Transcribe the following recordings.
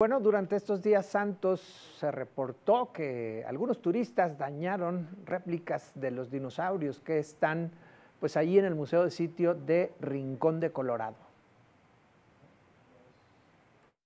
Bueno, durante estos días santos se reportó que algunos turistas dañaron réplicas de los dinosaurios que están pues ahí en el Museo de Sitio de Rincón de Colorado.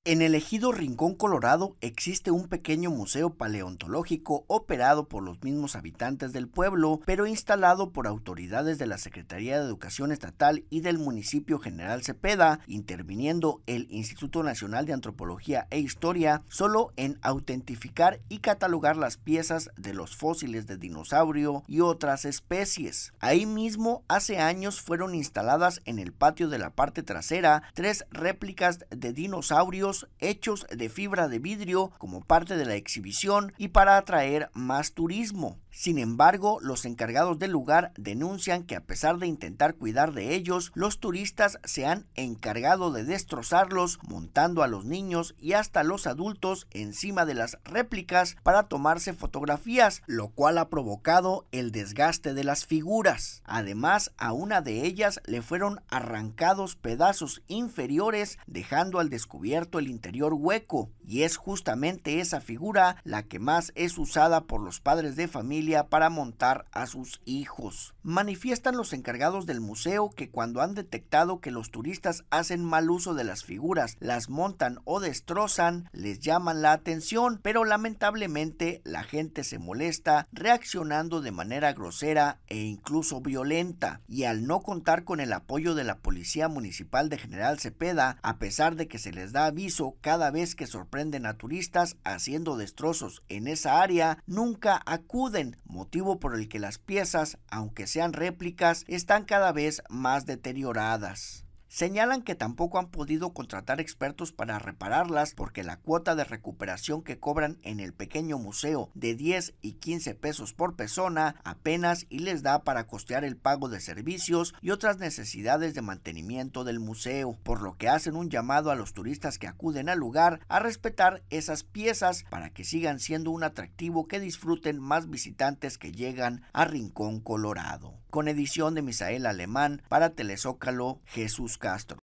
En el ejido Rincón Colorado existe un pequeño museo paleontológico operado por los mismos habitantes del pueblo, pero instalado por autoridades de la Secretaría de Educación Estatal y del municipio General Cepeda, interviniendo el Instituto Nacional de Antropología e Historia solo en autentificar y catalogar las piezas de los fósiles de dinosaurio y otras especies. Ahí mismo, hace años fueron instaladas en el patio de la parte trasera tres réplicas de dinosaurios hechos de fibra de vidrio como parte de la exhibición y para atraer más turismo. Sin embargo, los encargados del lugar denuncian que a pesar de intentar cuidar de ellos, los turistas se han encargado de destrozarlos, montando a los niños y hasta los adultos encima de las réplicas para tomarse fotografías, lo cual ha provocado el desgaste de las figuras. Además, a una de ellas le fueron arrancados pedazos inferiores, dejando al descubierto el interior hueco, y es justamente esa figura la que más es usada por los padres de familia para montar a sus hijos. Manifiestan los encargados del museo que cuando han detectado que los turistas hacen mal uso de las figuras, las montan o destrozan, les llaman la atención, pero lamentablemente la gente se molesta, reaccionando de manera grosera e incluso violenta, y al no contar con el apoyo de la Policía Municipal de General Cepeda, a pesar de que se les da aviso cada vez que sorprenden a turistas haciendo destrozos en esa área, nunca acuden, motivo por el que las piezas, aunque sean réplicas, están cada vez más deterioradas señalan que tampoco han podido contratar expertos para repararlas porque la cuota de recuperación que cobran en el pequeño museo de 10 y 15 pesos por persona apenas y les da para costear el pago de servicios y otras necesidades de mantenimiento del museo, por lo que hacen un llamado a los turistas que acuden al lugar a respetar esas piezas para que sigan siendo un atractivo que disfruten más visitantes que llegan a Rincón Colorado. Con edición de Misael Alemán para Telezócalo, Jesús Castro